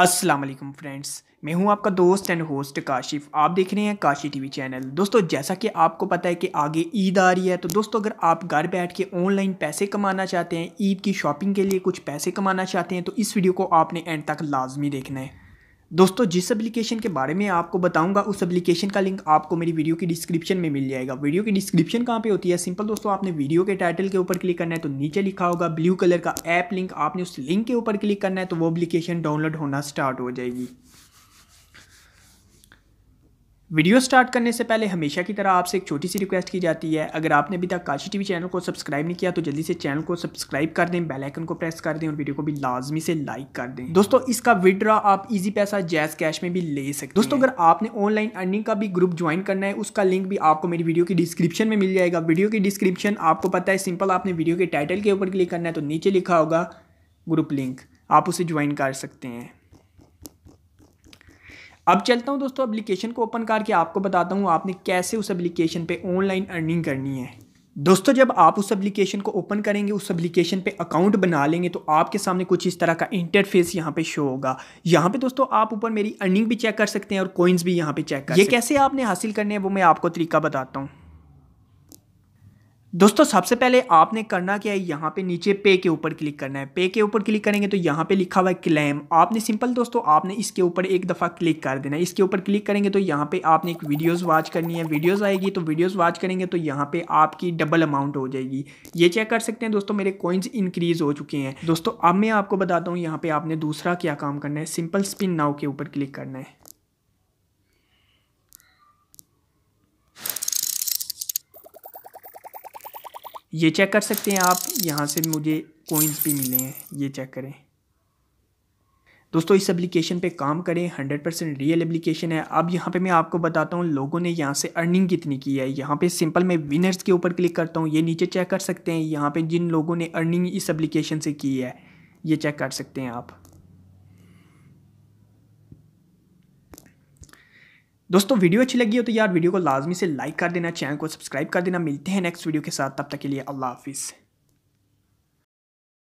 अस्सलाम वालेकुम फ्रेंड्स मैं हूं आपका दोस्त एंड होस्ट काशिफ आप देख रहे हैं काशी टीवी चैनल दोस्तों जैसा कि आपको पता है कि आगे ईद आ रही है तो दोस्तों अगर आप घर बैठ के ऑनलाइन पैसे कमाना चाहते हैं ईद की शॉपिंग के लिए कुछ पैसे कमाना चाहते हैं तो इस वीडियो को आपने एंड तक लाजमी देखना है दोस्तों जिस एप्लीकेशन के बारे में आपको बताऊंगा उस एप्लीकेशन का लिंक आपको मेरी वीडियो की डिस्क्रिप्शन में मिल जाएगा वीडियो की डिस्क्रिप्शन कहाँ पे होती है सिंपल दोस्तों आपने वीडियो के टाइटल के ऊपर क्लिक करना है तो नीचे लिखा होगा ब्लू कलर का ऐप लिंक आपने उस लिंक के ऊपर क्लिक करना है तो वो एप्लीकेशन डाउनलोड होना स्टार्ट हो जाएगी वीडियो स्टार्ट करने से पहले हमेशा की तरह आपसे एक छोटी सी रिक्वेस्ट की जाती है अगर आपने अभी तक काशी टीवी चैनल को सब्सक्राइब नहीं किया तो जल्दी से चैनल को सब्सक्राइब कर दें बेल आइकन को प्रेस कर दें और वीडियो को भी लाजमी से लाइक कर दें दोस्तों इसका विड्रा आप इजी पैसा जैज कैश में भी ले सकते दोस्तों अगर आपने ऑनलाइन अर्निंग का भी ग्रुप ज्वाइन करना है उसका लिंक भी आपको मेरी वीडियो की डिस्क्रिप्शन में मिल जाएगा वीडियो की डिस्क्रिप्शन आपको पता है सिंपल आपने वीडियो के टाइटल के ऊपर क्लिक करना है तो नीचे लिखा होगा ग्रुप लिंक आप उसे ज्वाइन कर सकते हैं अब चलता हूँ दोस्तों एप्लीकेशन को ओपन करके आपको बताता हूँ आपने कैसे उस एप्लीकेशन पे ऑनलाइन अर्निंग करनी है दोस्तों जब आप उस एप्लीकेशन को ओपन करेंगे उस एप्लीकेशन पे अकाउंट बना लेंगे तो आपके सामने कुछ इस तरह का इंटरफेस यहाँ पे शो होगा यहाँ पे दोस्तों आप ऊपर मेरी अर्निंग भी चेक कर सकते हैं और कॉइन्स भी यहाँ पे चेक कर ये कैसे आपने हासिल करने हैं वो मैं आपको तरीका बताता हूँ दोस्तों सबसे पहले आपने करना क्या है यहाँ पे नीचे पे के ऊपर क्लिक करना है पे के ऊपर क्लिक करेंगे तो यहाँ पे लिखा हुआ है क्लेम आपने सिंपल दोस्तों आपने इसके ऊपर एक दफ़ा क्लिक कर देना है इसके ऊपर क्लिक करेंगे तो यहाँ पे आपने एक वीडियोस वॉच करनी है वीडियोस आएगी तो वीडियोस वॉच करेंगे तो यहाँ पे आपकी डबल अमाउंट हो जाएगी ये चेक कर सकते हैं दोस्तों मेरे कॉइन्स इंक्रीज़ हो चुके हैं दोस्तों अब मैं आपको बताता हूँ यहाँ पर आपने दूसरा क्या काम करना है सिंपल स्पिन नाव के ऊपर क्लिक करना है ये चेक कर सकते हैं आप यहाँ से मुझे कोइंस भी मिले हैं ये चेक करें दोस्तों इस एप्लीकेशन पे काम करें 100 परसेंट रियल एप्लीकेशन है अब यहाँ पे मैं आपको बताता हूँ लोगों ने यहाँ से अर्निंग कितनी की है यहाँ पे सिंपल मैं विनर्स के ऊपर क्लिक करता हूँ ये नीचे चेक कर सकते हैं यहाँ पे जिन लोगों ने अर्निंग इस एप्लीकेशन से की है ये चेक कर सकते हैं आप दोस्तों वीडियो अच्छी लगी हो तो यार वीडियो को लाजमी से लाइक कर देना चैनल को सब्सक्राइब कर देना मिलते हैं नेक्स्ट वीडियो के साथ तब तक के लिए अल्लाह हाफिज़